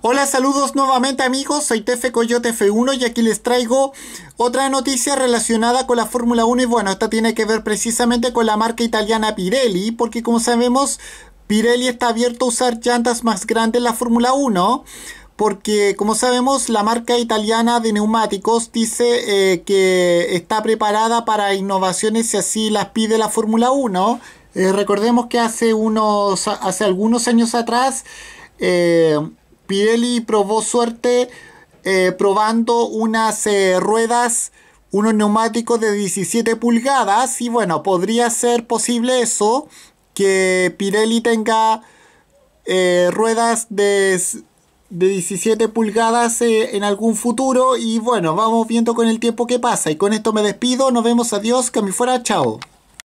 Hola, saludos nuevamente amigos, soy Tefe Coyote F1 y aquí les traigo otra noticia relacionada con la Fórmula 1 y bueno, esta tiene que ver precisamente con la marca italiana Pirelli, porque como sabemos, Pirelli está abierto a usar llantas más grandes en la Fórmula 1 porque como sabemos la marca italiana de neumáticos dice eh, que está preparada para innovaciones si así las pide la Fórmula 1. Eh, recordemos que hace, unos, hace algunos años atrás eh, Pirelli probó suerte eh, probando unas eh, ruedas, unos neumáticos de 17 pulgadas y bueno, podría ser posible eso, que Pirelli tenga eh, ruedas de, 17 pulgadas en algún futuro y bueno, vamos viendo con el tiempo que pasa y con esto me despido, nos vemos, adiós, que a fuera, chao.